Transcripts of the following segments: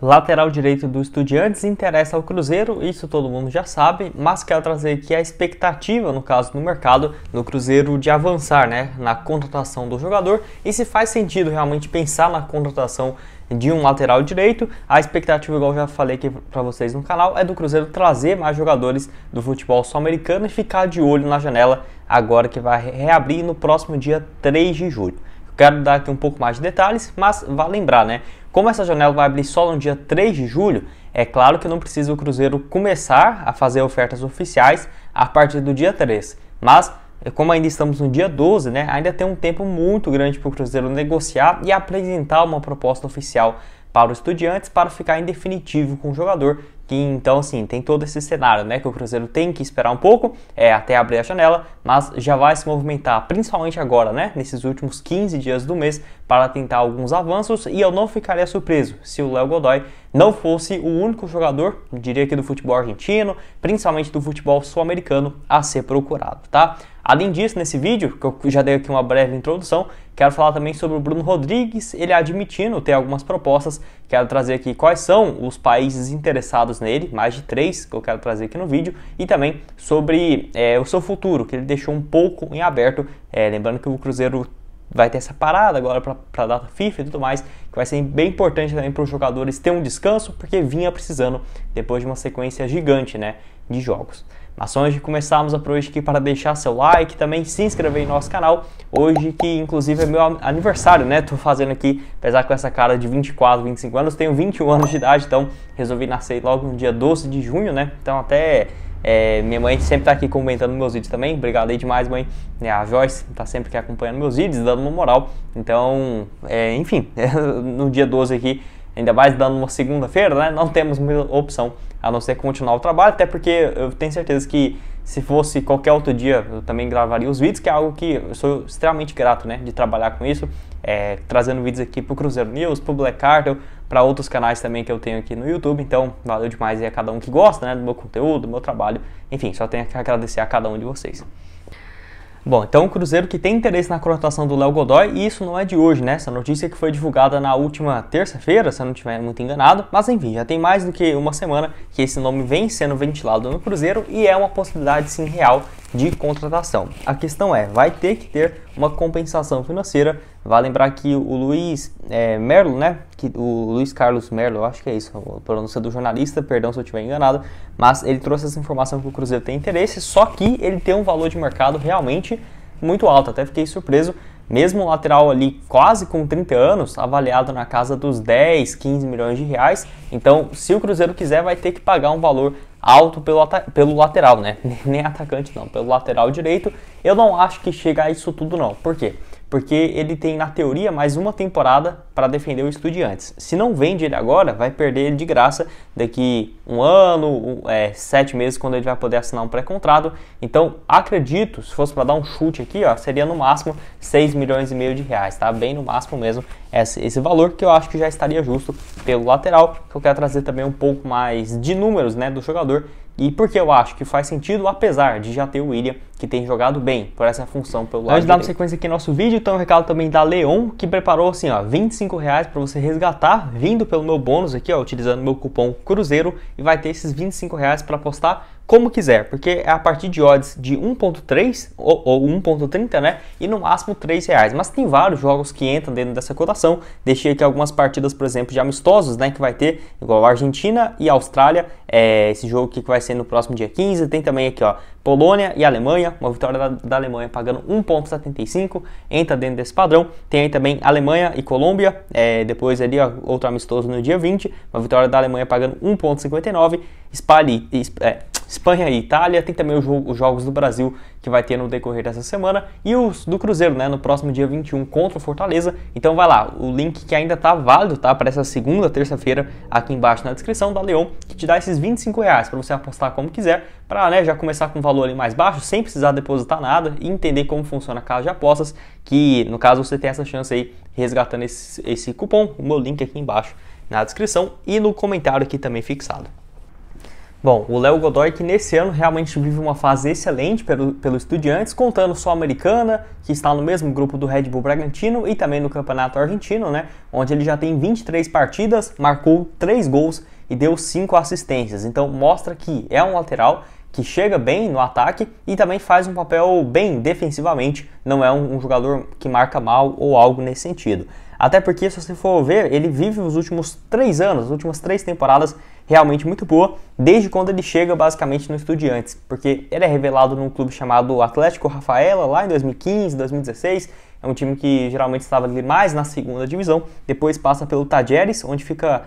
Lateral direito do Estudiantes interessa ao Cruzeiro, isso todo mundo já sabe, mas quero trazer aqui a expectativa, no caso no mercado, no Cruzeiro de avançar né, na contratação do jogador e se faz sentido realmente pensar na contratação de um lateral direito. A expectativa, igual já falei aqui para vocês no canal, é do Cruzeiro trazer mais jogadores do futebol sul-americano e ficar de olho na janela agora que vai reabrir no próximo dia 3 de julho. Quero dar aqui um pouco mais de detalhes, mas vale lembrar, né? Como essa janela vai abrir só no dia 3 de julho, é claro que não precisa o Cruzeiro começar a fazer ofertas oficiais a partir do dia 3, mas eh, como ainda estamos no dia 12, né, ainda tem um tempo muito grande para o Cruzeiro negociar e apresentar uma proposta oficial para os estudiantes para ficar em definitivo com o jogador que então sim, tem todo esse cenário, né, que o Cruzeiro tem que esperar um pouco, é, até abrir a janela, mas já vai se movimentar, principalmente agora, né, nesses últimos 15 dias do mês, para tentar alguns avanços, e eu não ficaria surpreso se o Léo Godoy não fosse o único jogador, diria que do futebol argentino, principalmente do futebol sul-americano, a ser procurado, tá? Além disso, nesse vídeo, que eu já dei aqui uma breve introdução, quero falar também sobre o Bruno Rodrigues, ele admitindo ter algumas propostas, quero trazer aqui quais são os países interessados nele, mais de três que eu quero trazer aqui no vídeo, e também sobre é, o seu futuro, que ele deixou um pouco em aberto, é, lembrando que o Cruzeiro vai ter essa parada agora para a data FIFA e tudo mais, que vai ser bem importante também para os jogadores ter um descanso, porque vinha precisando depois de uma sequência gigante né, de jogos. Mas antes de começarmos a hoje aqui para deixar seu like, também se inscrever em nosso canal, hoje que inclusive é meu aniversário, né? Tô fazendo aqui, apesar com essa cara de 24, 25 anos, tenho 21 anos de idade, então resolvi nascer logo no dia 12 de junho, né? Então até é, minha mãe sempre tá aqui comentando meus vídeos também. Obrigado aí demais, mãe. É, a Joyce tá sempre aqui acompanhando meus vídeos, dando uma moral. Então, é, enfim, no dia 12 aqui ainda mais dando uma segunda-feira, né? Não temos muita opção a não ser continuar o trabalho, até porque eu tenho certeza que se fosse qualquer outro dia eu também gravaria os vídeos, que é algo que eu sou extremamente grato, né? De trabalhar com isso, é, trazendo vídeos aqui pro Cruzeiro News, pro Black Cartel, para outros canais também que eu tenho aqui no YouTube. Então, valeu demais aí a cada um que gosta, né? Do meu conteúdo, do meu trabalho. Enfim, só tenho que agradecer a cada um de vocês. Bom, então o Cruzeiro que tem interesse na contratação do Léo Godoy, e isso não é de hoje, né? Essa notícia que foi divulgada na última terça-feira, se eu não estiver muito enganado. Mas enfim, já tem mais do que uma semana que esse nome vem sendo ventilado no Cruzeiro e é uma possibilidade sim real de contratação. A questão é, vai ter que ter uma compensação financeira. Vai lembrar que o Luiz é, Merlo, né? Que o Luiz Carlos Merlo, acho que é isso, a pronúncia do jornalista, perdão se eu estiver enganado, mas ele trouxe essa informação que o Cruzeiro tem interesse, só que ele tem um valor de mercado realmente muito alto. Até fiquei surpreso mesmo o lateral ali quase com 30 anos, avaliado na casa dos 10, 15 milhões de reais. Então, se o Cruzeiro quiser, vai ter que pagar um valor alto pelo, pelo lateral, né? Nem atacante não, pelo lateral direito. Eu não acho que chega a isso tudo não. Por quê? porque ele tem na teoria mais uma temporada para defender o Estudiantes. Se não vende ele agora, vai perder ele de graça daqui um ano, é, sete meses, quando ele vai poder assinar um pré-contrato. Então, acredito, se fosse para dar um chute aqui, ó, seria no máximo 6 milhões e meio de reais, tá? Bem no máximo mesmo esse, esse valor que eu acho que já estaria justo pelo lateral. Que eu quero trazer também um pouco mais de números, né, do jogador e por que eu acho que faz sentido, apesar de já ter o William, que tem jogado bem por essa função pelo lado Antes de darmos sequência aqui no nosso vídeo, então um recado também da Leon, que preparou assim, ó, 25 reais para você resgatar, vindo pelo meu bônus aqui, ó, utilizando meu cupom Cruzeiro, e vai ter esses 25 reais para postar como quiser, porque é a partir de odds de 1.3 ou, ou 1.30, né? E no máximo 3 reais. Mas tem vários jogos que entram dentro dessa cotação. Deixei aqui algumas partidas, por exemplo, de amistosos, né? Que vai ter igual Argentina e Austrália. É, esse jogo que vai ser no próximo dia 15. Tem também aqui, ó, Polônia e Alemanha. Uma vitória da, da Alemanha pagando 1.75. Entra dentro desse padrão. Tem aí também Alemanha e Colômbia. É, depois ali, ó, outro amistoso no dia 20. Uma vitória da Alemanha pagando 1.59. Espalhe... É, Espanha e Itália. Tem também jogo, os jogos do Brasil que vai ter no decorrer dessa semana e os do Cruzeiro, né, no próximo dia 21 contra o Fortaleza. Então vai lá, o link que ainda tá válido, tá, para essa segunda, terça-feira, aqui embaixo na descrição da Leão, que te dá esses 25 reais para você apostar como quiser, para né, já começar com um valor ali mais baixo, sem precisar depositar nada e entender como funciona a casa de apostas, que no caso você tem essa chance aí resgatando esse, esse cupom, o meu link aqui embaixo na descrição e no comentário aqui também fixado. Bom, o Léo Godoy que nesse ano realmente vive uma fase excelente pelo, pelo Estudiantes, contando só a Americana, que está no mesmo grupo do Red Bull Bragantino e também no Campeonato Argentino, né? Onde ele já tem 23 partidas, marcou 3 gols e deu 5 assistências. Então mostra que é um lateral que chega bem no ataque e também faz um papel bem defensivamente, não é um, um jogador que marca mal ou algo nesse sentido. Até porque, se você for ver, ele vive os últimos três anos, as últimas três temporadas, realmente muito boa, desde quando ele chega basicamente no Estudiantes, porque ele é revelado num clube chamado Atlético Rafaela, lá em 2015, 2016. É um time que geralmente estava ali mais na segunda divisão, depois passa pelo Tajeres, onde fica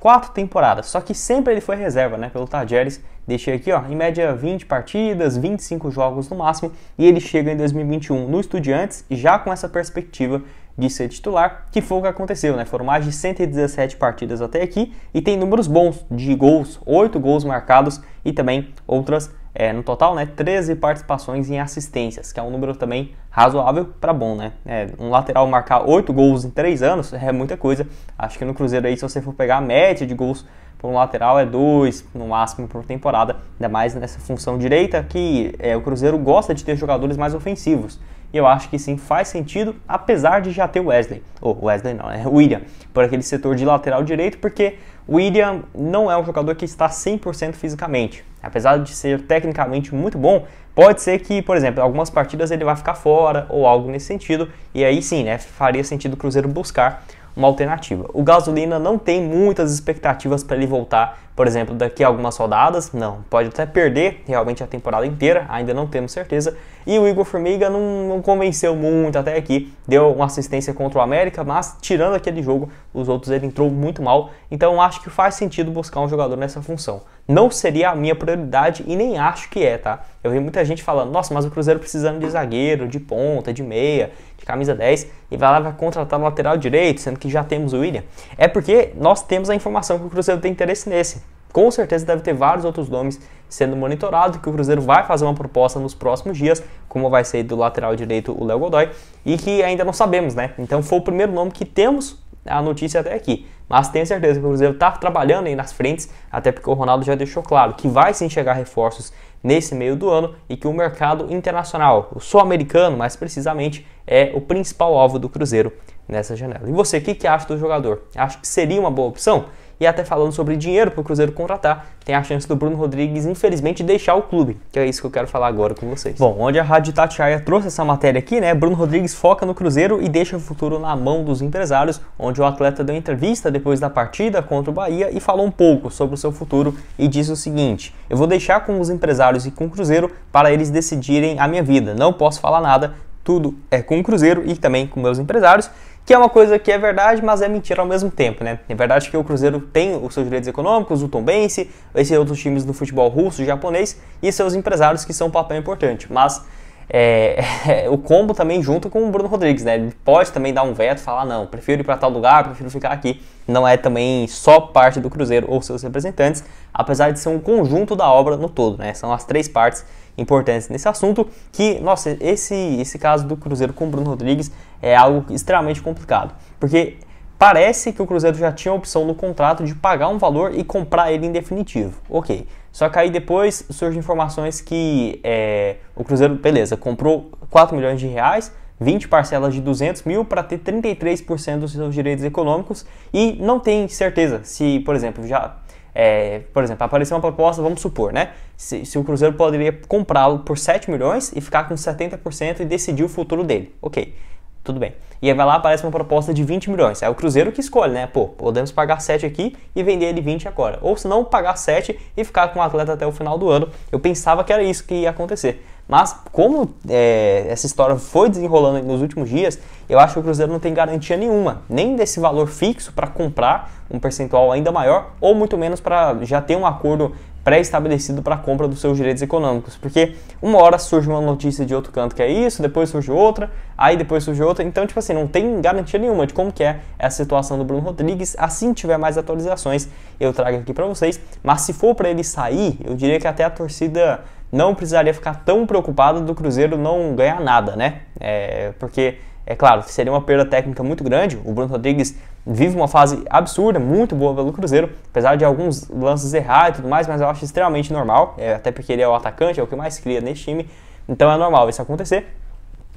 quatro temporadas, só que sempre ele foi reserva, né, pelo Tajeres. Deixei aqui, ó, em média 20 partidas, 25 jogos no máximo, e ele chega em 2021 no Estudiantes, já com essa perspectiva de ser titular, que foi o que aconteceu, né? Foram mais de 117 partidas até aqui e tem números bons de gols, 8 gols marcados e também outras, é, no total, né, 13 participações em assistências, que é um número também razoável para bom, né? É, um lateral marcar 8 gols em 3 anos é muita coisa. Acho que no Cruzeiro aí, se você for pegar a média de gols por um lateral é 2, no máximo por temporada, ainda mais nessa função direita que é, o Cruzeiro gosta de ter jogadores mais ofensivos. E eu acho que sim faz sentido, apesar de já ter o Wesley. Ou oh, Wesley não, é William, por aquele setor de lateral direito, porque William não é um jogador que está 100% fisicamente. Apesar de ser tecnicamente muito bom, pode ser que, por exemplo, algumas partidas ele vai ficar fora ou algo nesse sentido, e aí sim, né, faria sentido o Cruzeiro buscar uma alternativa. O Gasolina não tem muitas expectativas para ele voltar por exemplo, daqui a algumas rodadas, não. Pode até perder realmente a temporada inteira, ainda não temos certeza. E o Igor Formiga não, não convenceu muito até aqui, deu uma assistência contra o América, mas tirando aquele jogo, os outros ele entrou muito mal. Então acho que faz sentido buscar um jogador nessa função. Não seria a minha prioridade e nem acho que é, tá? Eu vi muita gente falando, nossa, mas o Cruzeiro precisando de zagueiro, de ponta, de meia, de camisa 10, e vai lá vai contratar lateral direito, sendo que já temos o William. É porque nós temos a informação que o Cruzeiro tem interesse nesse. Com certeza deve ter vários outros nomes sendo monitorado que o Cruzeiro vai fazer uma proposta nos próximos dias, como vai ser do lateral direito o Léo Godoy, e que ainda não sabemos, né? Então foi o primeiro nome que temos a notícia até aqui. Mas tenho certeza que o Cruzeiro está trabalhando aí nas frentes, até porque o Ronaldo já deixou claro que vai sim chegar reforços nesse meio do ano e que o mercado internacional, o sul-americano mais precisamente, é o principal alvo do Cruzeiro nessa janela. E você, o que, que acha do jogador? Acho que seria uma boa opção? e até falando sobre dinheiro para o Cruzeiro contratar, tem a chance do Bruno Rodrigues, infelizmente, deixar o clube, que é isso que eu quero falar agora com vocês. Bom, onde a Rádio Tatiaia trouxe essa matéria aqui, né? Bruno Rodrigues foca no Cruzeiro e deixa o futuro na mão dos empresários, onde o atleta deu entrevista depois da partida contra o Bahia e falou um pouco sobre o seu futuro e disse o seguinte: Eu vou deixar com os empresários e com o Cruzeiro para eles decidirem a minha vida. Não posso falar nada, tudo é com o Cruzeiro e também com meus empresários que é uma coisa que é verdade, mas é mentira ao mesmo tempo, né? É verdade que o Cruzeiro tem os seus direitos econômicos, o Tombense, esses outros times do futebol russo, japonês e seus empresários que são um papel importante, mas é, é, o combo também junto com o Bruno Rodrigues, né? Ele pode também dar um veto, falar não, prefiro ir para tal lugar, prefiro ficar aqui. Não é também só parte do Cruzeiro ou seus representantes, apesar de ser um conjunto da obra no todo, né? São as três partes importantes nesse assunto, que, nossa, esse, esse caso do Cruzeiro com o Bruno Rodrigues é algo extremamente complicado, porque parece que o Cruzeiro já tinha a opção no contrato de pagar um valor e comprar ele em definitivo. Ok, só que aí depois surgem informações que é, o Cruzeiro, beleza, comprou 4 milhões de reais, 20 parcelas de 200 mil para ter 33% dos seus direitos econômicos e não tem certeza se, por exemplo, já é, por exemplo, apareceu uma proposta, vamos supor, né? Se, se o Cruzeiro poderia comprá-lo por 7 milhões e ficar com 70% e decidir o futuro dele. Ok, tudo bem. E aí vai lá, aparece uma proposta de 20 milhões. É o Cruzeiro que escolhe, né? Pô, podemos pagar 7 aqui e vender ele 20 agora. Ou se não, pagar 7 e ficar com o atleta até o final do ano. Eu pensava que era isso que ia acontecer. Mas como é, essa história foi desenrolando nos últimos dias, eu acho que o Cruzeiro não tem garantia nenhuma, nem desse valor fixo para comprar um percentual ainda maior, ou muito menos para já ter um acordo pré-estabelecido para a compra dos seus direitos econômicos, porque uma hora surge uma notícia de outro canto que é isso, depois surge outra, aí depois surge outra, então tipo assim, não tem garantia nenhuma de como que é essa situação do Bruno Rodrigues, assim tiver mais atualizações eu trago aqui para vocês, mas se for para ele sair, eu diria que até a torcida não precisaria ficar tão preocupado do Cruzeiro não ganhar nada, né? É, porque, é claro, seria uma perda técnica muito grande. O Bruno Rodrigues vive uma fase absurda, muito boa pelo Cruzeiro, apesar de alguns lances errar e tudo mais, mas eu acho extremamente normal, é, até porque ele é o atacante, é o que mais cria nesse time, então é normal isso acontecer.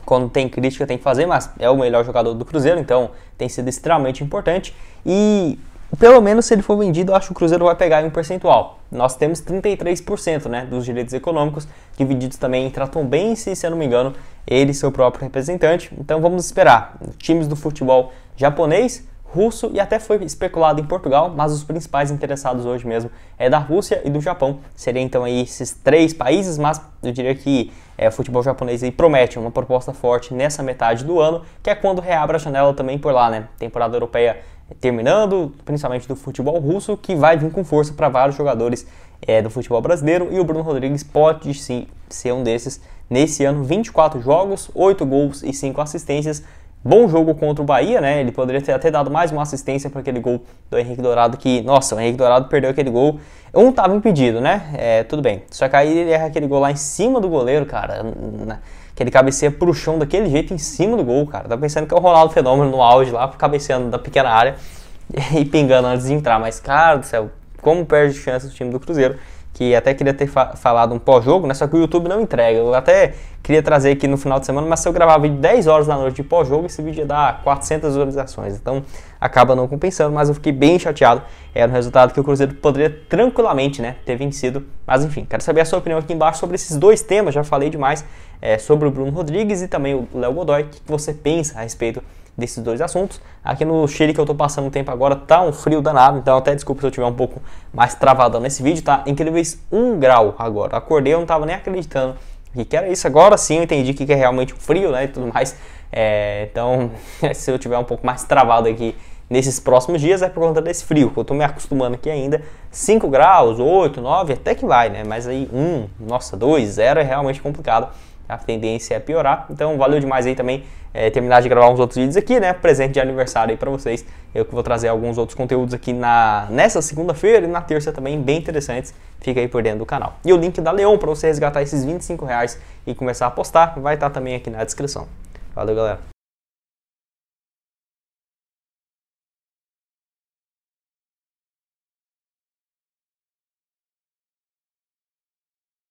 Quando tem crítica tem que fazer, mas é o melhor jogador do Cruzeiro, então tem sido extremamente importante. E pelo menos se ele for vendido, acho que o Cruzeiro vai pegar em um percentual. Nós temos 33% né, dos direitos econômicos, divididos também em a se eu não me engano, ele seu próprio representante. Então vamos esperar. Times do futebol japonês, russo e até foi especulado em Portugal, mas os principais interessados hoje mesmo é da Rússia e do Japão. Seriam então aí esses três países, mas eu diria que é, o futebol japonês aí promete uma proposta forte nessa metade do ano, que é quando reabre a janela também por lá, né? Temporada europeia terminando, principalmente do futebol russo, que vai vir com força para vários jogadores é, do futebol brasileiro e o Bruno Rodrigues pode sim ser um desses nesse ano. 24 jogos, 8 gols e 5 assistências. Bom jogo contra o Bahia, né? Ele poderia ter até dado mais uma assistência para aquele gol do Henrique Dourado, que, nossa, o Henrique Dourado perdeu aquele gol. Um estava impedido, né? É, tudo bem. Só que aí ele erra aquele gol lá em cima do goleiro, cara. Né? que ele cabeceia pro chão daquele jeito em cima do gol, cara. Tá pensando que é o Ronaldo Fenômeno no auge lá, cabeceando da pequena área e pingando antes de entrar. Mas, cara do céu, como perde chance o time do Cruzeiro que até queria ter fa falado um pós-jogo, né? Só que o YouTube não entrega. Eu até queria trazer aqui no final de semana, mas se eu gravar vídeo 10 horas da noite de pós-jogo, esse vídeo ia dar 400 visualizações. Então acaba não compensando, mas eu fiquei bem chateado. Era um resultado que o Cruzeiro poderia tranquilamente né, ter vencido. Mas enfim, quero saber a sua opinião aqui embaixo sobre esses dois temas. Já falei demais é, sobre o Bruno Rodrigues e também o Léo Godoy. O que você pensa a respeito desses dois assuntos. Aqui no Chile que eu estou passando o tempo agora tá um frio danado, então até desculpa se eu tiver um pouco mais travado nesse vídeo, tá? Incríveis 1 um grau agora. Acordei, eu não tava nem acreditando que, era isso. Agora sim eu entendi que, que é realmente frio, né? E tudo mais. É, então, se eu tiver um pouco mais travado aqui nesses próximos dias é por conta desse frio, que eu tô me acostumando aqui ainda. 5 graus, 8, 9, até que vai, né? Mas aí 1, um, nossa, 2, 0 é realmente complicado a tendência é piorar. Então valeu demais aí também é, terminar de gravar uns outros vídeos aqui, né? Presente de aniversário aí para vocês. Eu que vou trazer alguns outros conteúdos aqui na, nessa segunda-feira e na terça também, bem interessantes. Fica aí por dentro do canal. E o link da Leon para você resgatar esses 25 reais e começar a postar vai estar tá também aqui na descrição. Valeu, galera!